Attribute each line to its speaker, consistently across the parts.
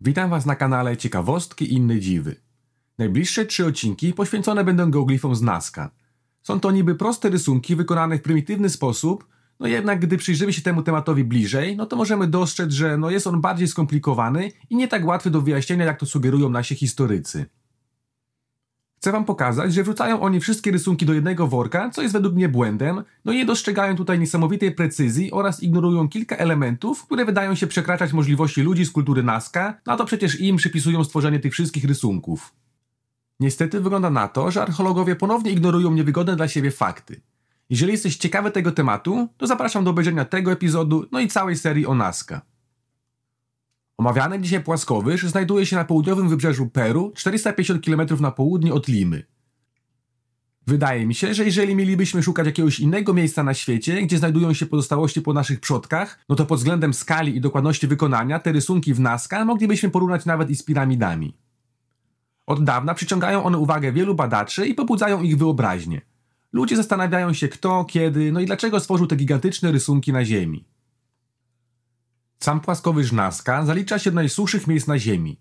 Speaker 1: Witam Was na kanale Ciekawostki i inne dziwy. Najbliższe trzy odcinki poświęcone będą geoglifom z Nazca. Są to niby proste rysunki wykonane w prymitywny sposób, no jednak gdy przyjrzymy się temu tematowi bliżej, no to możemy dostrzec, że no jest on bardziej skomplikowany i nie tak łatwy do wyjaśnienia, jak to sugerują nasi historycy. Chcę wam pokazać, że wrzucają oni wszystkie rysunki do jednego worka, co jest według mnie błędem, no i nie dostrzegają tutaj niesamowitej precyzji oraz ignorują kilka elementów, które wydają się przekraczać możliwości ludzi z kultury Naska, no a to przecież im przypisują stworzenie tych wszystkich rysunków. Niestety wygląda na to, że archeologowie ponownie ignorują niewygodne dla siebie fakty. Jeżeli jesteś ciekawy tego tematu, to zapraszam do obejrzenia tego epizodu, no i całej serii o Naska. Omawiany dzisiaj płaskowyż znajduje się na południowym wybrzeżu Peru, 450 km na południe od Limy. Wydaje mi się, że jeżeli mielibyśmy szukać jakiegoś innego miejsca na świecie, gdzie znajdują się pozostałości po naszych przodkach, no to pod względem skali i dokładności wykonania te rysunki w Nazca moglibyśmy porównać nawet i z piramidami. Od dawna przyciągają one uwagę wielu badaczy i pobudzają ich wyobraźnię. Ludzie zastanawiają się kto, kiedy, no i dlaczego stworzył te gigantyczne rysunki na Ziemi. Sam płaskowyż Naska zalicza się do najsuszych miejsc na Ziemi.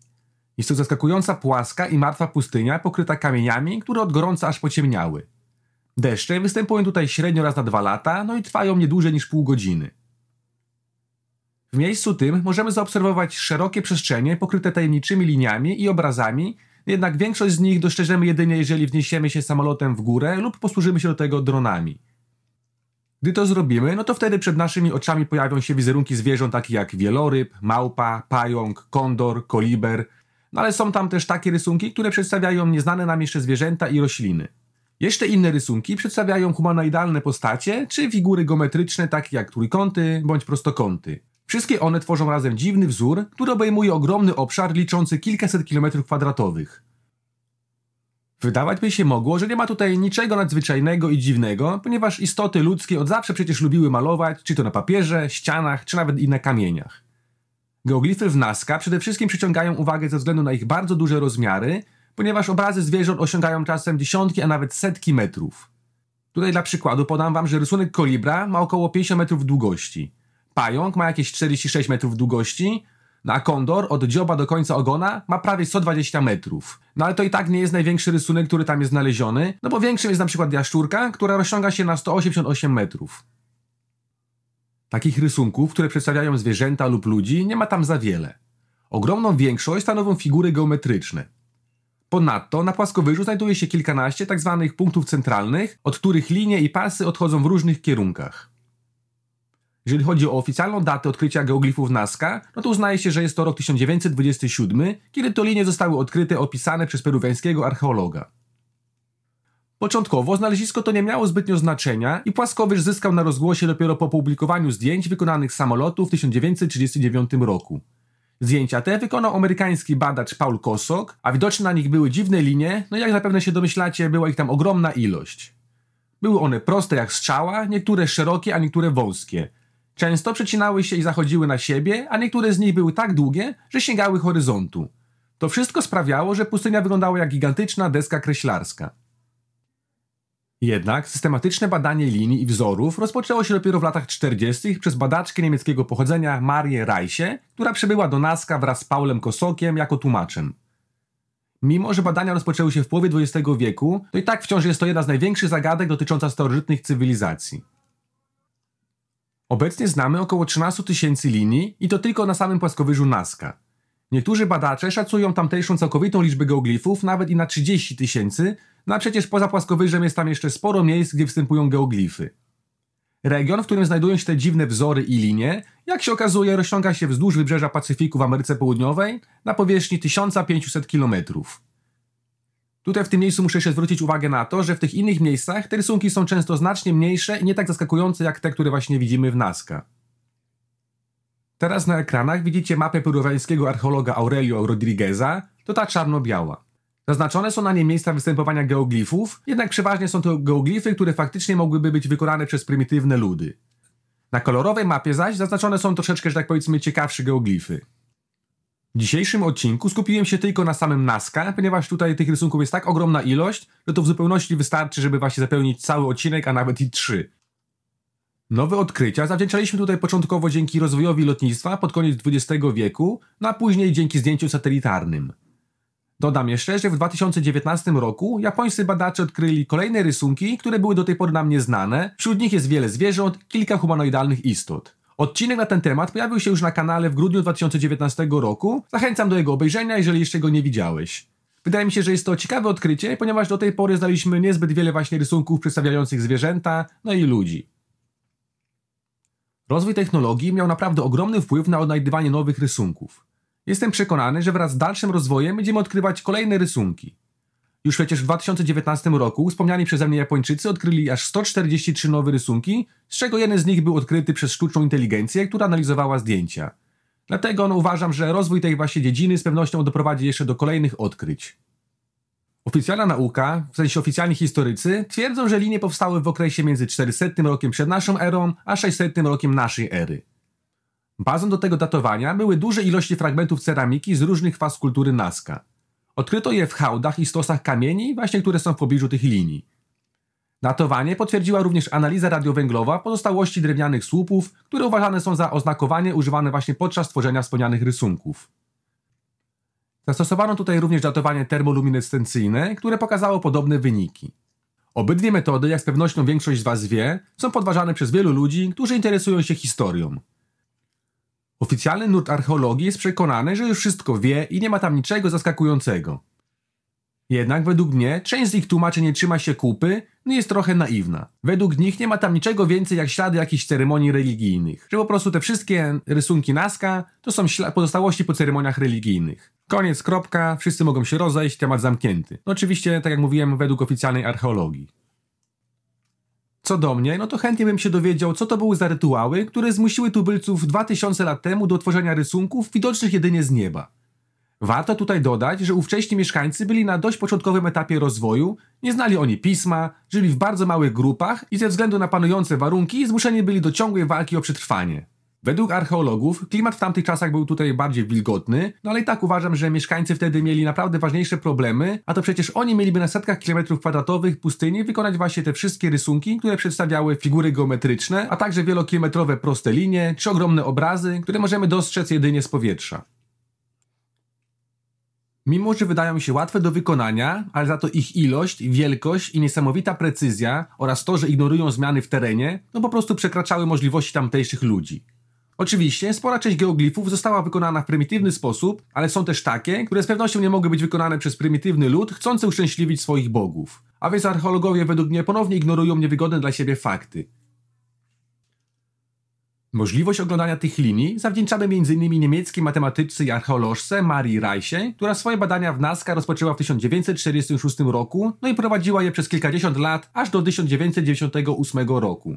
Speaker 1: Jest to zaskakująca płaska i martwa pustynia pokryta kamieniami, które od gorąca aż pociemniały. Deszcze występują tutaj średnio raz na dwa lata, no i trwają nie dłużej niż pół godziny. W miejscu tym możemy zaobserwować szerokie przestrzenie pokryte tajemniczymi liniami i obrazami, jednak większość z nich dostrzeżemy jedynie jeżeli wniesiemy się samolotem w górę lub posłużymy się do tego dronami. Gdy to zrobimy, no to wtedy przed naszymi oczami pojawią się wizerunki zwierząt takie jak wieloryb, małpa, pająk, kondor, koliber. No ale są tam też takie rysunki, które przedstawiają nieznane nam jeszcze zwierzęta i rośliny. Jeszcze inne rysunki przedstawiają humanoidalne postacie czy figury geometryczne takie jak trójkąty bądź prostokąty. Wszystkie one tworzą razem dziwny wzór, który obejmuje ogromny obszar liczący kilkaset kilometrów kwadratowych. Wydawać by się mogło, że nie ma tutaj niczego nadzwyczajnego i dziwnego, ponieważ istoty ludzkie od zawsze przecież lubiły malować, czy to na papierze, ścianach, czy nawet i na kamieniach. Geoglify w Nazca przede wszystkim przyciągają uwagę ze względu na ich bardzo duże rozmiary, ponieważ obrazy zwierząt osiągają czasem dziesiątki, a nawet setki metrów. Tutaj dla przykładu podam wam, że rysunek kolibra ma około 50 metrów długości. Pająk ma jakieś 46 metrów długości, no a kondor od dzioba do końca ogona ma prawie 120 metrów. No ale to i tak nie jest największy rysunek, który tam jest znaleziony, no bo większym jest na przykład jaszczurka, która rozciąga się na 188 metrów. Takich rysunków, które przedstawiają zwierzęta lub ludzi, nie ma tam za wiele. Ogromną większość stanowią figury geometryczne. Ponadto na płaskowyżu znajduje się kilkanaście tzw. Tak punktów centralnych, od których linie i pasy odchodzą w różnych kierunkach. Jeżeli chodzi o oficjalną datę odkrycia geoglifów Nazca, no to uznaje się, że jest to rok 1927, kiedy to linie zostały odkryte opisane przez peruwiańskiego archeologa. Początkowo znalezisko to nie miało zbytnio znaczenia i Płaskowyż zyskał na rozgłosie dopiero po publikowaniu zdjęć wykonanych z samolotu w 1939 roku. Zdjęcia te wykonał amerykański badacz Paul Kosok, a widoczne na nich były dziwne linie, no jak zapewne się domyślacie, była ich tam ogromna ilość. Były one proste jak strzała, niektóre szerokie, a niektóre wąskie. Często przecinały się i zachodziły na siebie, a niektóre z nich były tak długie, że sięgały horyzontu. To wszystko sprawiało, że pustynia wyglądała jak gigantyczna deska kreślarska. Jednak systematyczne badanie linii i wzorów rozpoczęło się dopiero w latach 40. przez badaczkę niemieckiego pochodzenia Marię Reisie, która przybyła do Naska wraz z Paulem Kosokiem jako tłumaczem. Mimo, że badania rozpoczęły się w połowie XX wieku, to i tak wciąż jest to jedna z największych zagadek dotycząca starożytnych cywilizacji. Obecnie znamy około 13 tysięcy linii i to tylko na samym płaskowyżu Nazca. Niektórzy badacze szacują tamtejszą całkowitą liczbę geoglifów nawet i na 30 tysięcy, no a przecież poza płaskowyżem jest tam jeszcze sporo miejsc, gdzie występują geoglify. Region, w którym znajdują się te dziwne wzory i linie, jak się okazuje, rozciąga się wzdłuż wybrzeża Pacyfiku w Ameryce Południowej na powierzchni 1500 kilometrów. Tutaj w tym miejscu muszę jeszcze zwrócić uwagę na to, że w tych innych miejscach te rysunki są często znacznie mniejsze i nie tak zaskakujące jak te, które właśnie widzimy w Nazca. Teraz na ekranach widzicie mapę peruwiańskiego archeologa Aurelio Rodrigueza, to ta czarno-biała. Zaznaczone są na niej miejsca występowania geoglifów, jednak przeważnie są to geoglify, które faktycznie mogłyby być wykonane przez prymitywne ludy. Na kolorowej mapie zaś zaznaczone są troszeczkę, że tak powiedzmy, ciekawsze geoglify. W dzisiejszym odcinku skupiłem się tylko na samym naska, ponieważ tutaj tych rysunków jest tak ogromna ilość, że to w zupełności wystarczy, żeby właśnie zapełnić cały odcinek, a nawet i trzy. Nowe odkrycia zawdzięczaliśmy tutaj początkowo dzięki rozwojowi lotnictwa pod koniec XX wieku, no a później dzięki zdjęciom satelitarnym. Dodam jeszcze, że w 2019 roku japońscy badacze odkryli kolejne rysunki, które były do tej pory nam nieznane. Wśród nich jest wiele zwierząt, kilka humanoidalnych istot. Odcinek na ten temat pojawił się już na kanale w grudniu 2019 roku. Zachęcam do jego obejrzenia, jeżeli jeszcze go nie widziałeś. Wydaje mi się, że jest to ciekawe odkrycie, ponieważ do tej pory znaliśmy niezbyt wiele właśnie rysunków przedstawiających zwierzęta, no i ludzi. Rozwój technologii miał naprawdę ogromny wpływ na odnajdywanie nowych rysunków. Jestem przekonany, że wraz z dalszym rozwojem będziemy odkrywać kolejne rysunki. Już przecież w 2019 roku wspomniani przeze mnie Japończycy odkryli aż 143 nowe rysunki, z czego jeden z nich był odkryty przez sztuczną inteligencję, która analizowała zdjęcia. Dlatego no, uważam, że rozwój tej właśnie dziedziny z pewnością doprowadzi jeszcze do kolejnych odkryć. Oficjalna nauka, w sensie oficjalni historycy, twierdzą, że linie powstały w okresie między 400 rokiem przed naszą erą a 600 rokiem naszej ery. Bazą do tego datowania były duże ilości fragmentów ceramiki z różnych faz kultury Nazca. Odkryto je w hałdach i stosach kamieni, właśnie które są w pobliżu tych linii. Datowanie potwierdziła również analiza radiowęglowa pozostałości drewnianych słupów, które uważane są za oznakowanie używane właśnie podczas tworzenia wspomnianych rysunków. Zastosowano tutaj również datowanie termoluminescencyjne, które pokazało podobne wyniki. Obydwie metody, jak z pewnością większość z Was wie, są podważane przez wielu ludzi, którzy interesują się historią. Oficjalny nurt archeologii jest przekonany, że już wszystko wie i nie ma tam niczego zaskakującego. Jednak według mnie część z ich tłumaczy nie trzyma się kupy no jest trochę naiwna. Według nich nie ma tam niczego więcej jak ślady jakichś ceremonii religijnych. Że po prostu te wszystkie rysunki Nazca to są pozostałości po ceremoniach religijnych. Koniec, kropka, wszyscy mogą się rozejść, temat zamknięty. No oczywiście, tak jak mówiłem, według oficjalnej archeologii. Co do mnie, no to chętnie bym się dowiedział, co to były za rytuały, które zmusiły tubylców 2000 lat temu do tworzenia rysunków widocznych jedynie z nieba. Warto tutaj dodać, że ówcześni mieszkańcy byli na dość początkowym etapie rozwoju, nie znali oni pisma, żyli w bardzo małych grupach i ze względu na panujące warunki zmuszeni byli do ciągłej walki o przetrwanie. Według archeologów klimat w tamtych czasach był tutaj bardziej wilgotny, no ale i tak uważam, że mieszkańcy wtedy mieli naprawdę ważniejsze problemy, a to przecież oni mieliby na setkach kilometrów kwadratowych pustyni wykonać właśnie te wszystkie rysunki, które przedstawiały figury geometryczne, a także wielokilometrowe proste linie czy ogromne obrazy, które możemy dostrzec jedynie z powietrza. Mimo, że wydają się łatwe do wykonania, ale za to ich ilość, wielkość i niesamowita precyzja oraz to, że ignorują zmiany w terenie, no po prostu przekraczały możliwości tamtejszych ludzi. Oczywiście spora część geoglifów została wykonana w prymitywny sposób, ale są też takie, które z pewnością nie mogły być wykonane przez prymitywny lud chcący uszczęśliwić swoich bogów. A więc archeologowie według mnie ponownie ignorują niewygodne dla siebie fakty. Możliwość oglądania tych linii zawdzięczamy m.in. niemieckiej matematycy i archeolożce Marii Reisie, która swoje badania w Nazca rozpoczęła w 1946 roku, no i prowadziła je przez kilkadziesiąt lat, aż do 1998 roku.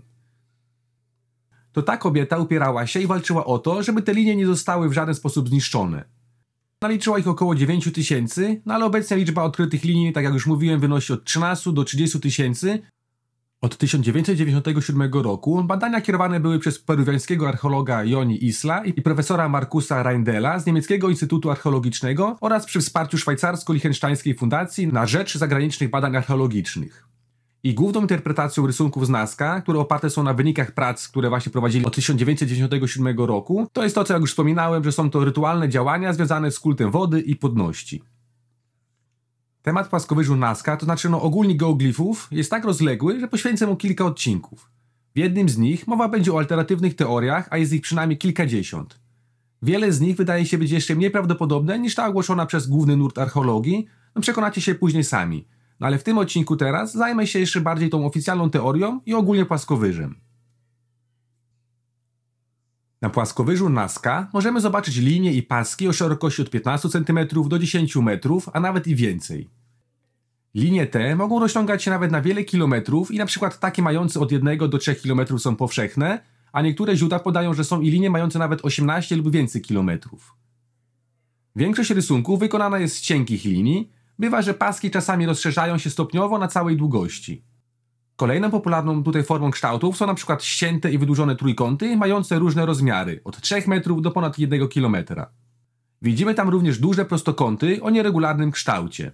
Speaker 1: To ta kobieta upierała się i walczyła o to, żeby te linie nie zostały w żaden sposób zniszczone. Naliczyła ich około 9 tysięcy, no ale obecnie liczba odkrytych linii, tak jak już mówiłem, wynosi od 13 do 30 tysięcy, od 1997 roku badania kierowane były przez peruwiańskiego archeologa Joni Isla i profesora Markusa Reindela z Niemieckiego Instytutu Archeologicznego oraz przy wsparciu szwajcarsko-lichtensztańskiej fundacji na rzecz zagranicznych badań archeologicznych. I główną interpretacją rysunków z Nazca, które oparte są na wynikach prac, które właśnie prowadzili od 1997 roku, to jest to, co jak już wspominałem, że są to rytualne działania związane z kultem wody i płodności. Temat płaskowyżu Nazca, to znaczy no ogólnie geoglifów, jest tak rozległy, że poświęcę mu kilka odcinków. W jednym z nich mowa będzie o alternatywnych teoriach, a jest ich przynajmniej kilkadziesiąt. Wiele z nich wydaje się być jeszcze mniej prawdopodobne niż ta ogłoszona przez główny nurt archeologii, no przekonacie się później sami. No ale w tym odcinku teraz zajmę się jeszcze bardziej tą oficjalną teorią i ogólnie płaskowyżem. Na płaskowyżu Naska możemy zobaczyć linie i paski o szerokości od 15 cm do 10 m, a nawet i więcej. Linie te mogą rozciągać się nawet na wiele kilometrów i na przykład takie mające od 1 do 3 km są powszechne, a niektóre źródła podają, że są i linie mające nawet 18 lub więcej kilometrów. Większość rysunków wykonana jest z cienkich linii, bywa, że paski czasami rozszerzają się stopniowo na całej długości. Kolejną popularną tutaj formą kształtów są na przykład ścięte i wydłużone trójkąty, mające różne rozmiary, od 3 metrów do ponad 1 km. Widzimy tam również duże prostokąty o nieregularnym kształcie.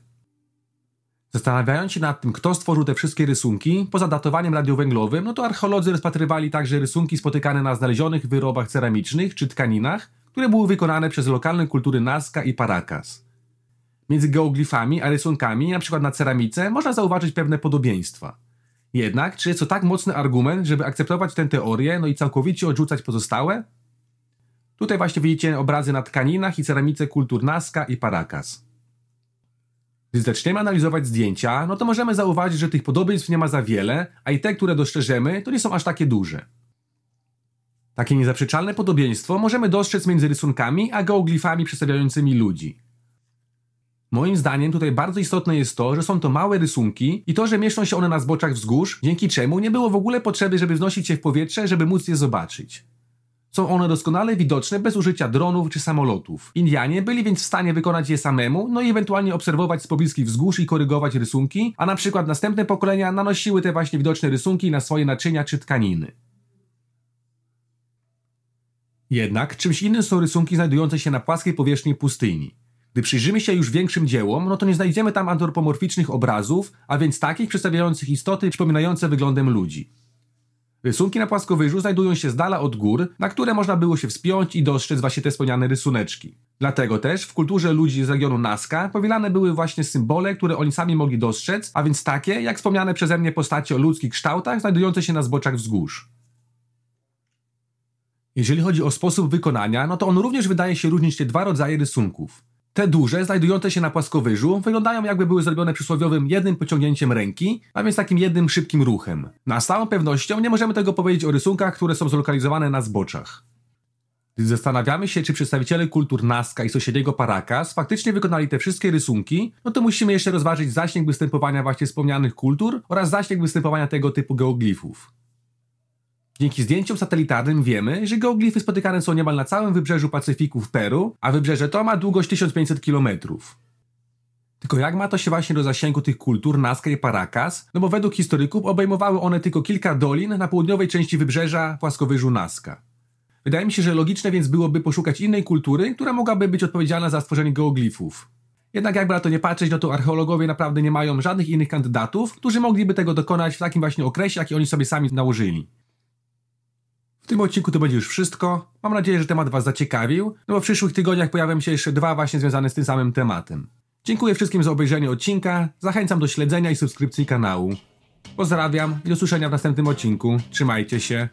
Speaker 1: Zastanawiając się nad tym, kto stworzył te wszystkie rysunki, poza datowaniem radiowęglowym, no to archeolodzy rozpatrywali także rysunki spotykane na znalezionych wyrobach ceramicznych czy tkaninach, które były wykonane przez lokalne kultury Nazca i Paracas. Między geoglifami a rysunkami, np. Na, na ceramice, można zauważyć pewne podobieństwa. Jednak, czy jest to tak mocny argument, żeby akceptować tę teorię, no i całkowicie odrzucać pozostałe? Tutaj właśnie widzicie obrazy na tkaninach i ceramice kultur Nazca i Paracas. Gdy zaczniemy analizować zdjęcia, no to możemy zauważyć, że tych podobieństw nie ma za wiele, a i te, które dostrzeżemy, to nie są aż takie duże. Takie niezaprzeczalne podobieństwo możemy dostrzec między rysunkami a geoglifami przedstawiającymi ludzi. Moim zdaniem tutaj bardzo istotne jest to, że są to małe rysunki i to, że mieszczą się one na zboczach wzgórz, dzięki czemu nie było w ogóle potrzeby, żeby wznosić je w powietrze, żeby móc je zobaczyć. Są one doskonale widoczne bez użycia dronów czy samolotów. Indianie byli więc w stanie wykonać je samemu, no i ewentualnie obserwować z pobliskich wzgórz i korygować rysunki, a na przykład następne pokolenia nanosiły te właśnie widoczne rysunki na swoje naczynia czy tkaniny. Jednak czymś innym są rysunki znajdujące się na płaskiej powierzchni pustyni. Gdy przyjrzymy się już większym dziełom, no to nie znajdziemy tam antropomorficznych obrazów, a więc takich przedstawiających istoty przypominające wyglądem ludzi. Rysunki na płaskowyżu znajdują się z dala od gór, na które można było się wspiąć i dostrzec właśnie te wspomniane rysuneczki. Dlatego też w kulturze ludzi z regionu Nazca powielane były właśnie symbole, które oni sami mogli dostrzec, a więc takie, jak wspomniane przeze mnie postacie o ludzkich kształtach znajdujące się na zboczach wzgórz. Jeżeli chodzi o sposób wykonania, no to on również wydaje się różnić te dwa rodzaje rysunków. Te duże, znajdujące się na płaskowyżu, wyglądają jakby były zrobione przysłowiowym jednym pociągnięciem ręki, a więc takim jednym szybkim ruchem. Na całą pewnością nie możemy tego powiedzieć o rysunkach, które są zlokalizowane na zboczach. Gdy zastanawiamy się, czy przedstawiciele kultur Nazca i sąsiedniego Paracas faktycznie wykonali te wszystkie rysunki, no to musimy jeszcze rozważyć zaśnieg występowania właśnie wspomnianych kultur oraz zaśnieg występowania tego typu geoglifów. Dzięki zdjęciom satelitarnym wiemy, że geoglify spotykane są niemal na całym wybrzeżu Pacyfiku w Peru, a wybrzeże to ma długość 1500 km. Tylko jak ma to się właśnie do zasięgu tych kultur Nazca i Paracas? No bo według historyków obejmowały one tylko kilka dolin na południowej części wybrzeża płaskowyżu Nazca. Wydaje mi się, że logiczne więc byłoby poszukać innej kultury, która mogłaby być odpowiedzialna za stworzenie geoglifów. Jednak jakby na to nie patrzeć, no to archeologowie naprawdę nie mają żadnych innych kandydatów, którzy mogliby tego dokonać w takim właśnie okresie, jaki oni sobie sami nałożyli. W tym odcinku to będzie już wszystko. Mam nadzieję, że temat Was zaciekawił, no bo w przyszłych tygodniach pojawią się jeszcze dwa właśnie związane z tym samym tematem. Dziękuję wszystkim za obejrzenie odcinka, zachęcam do śledzenia i subskrypcji kanału. Pozdrawiam i do słyszenia w następnym odcinku. Trzymajcie się.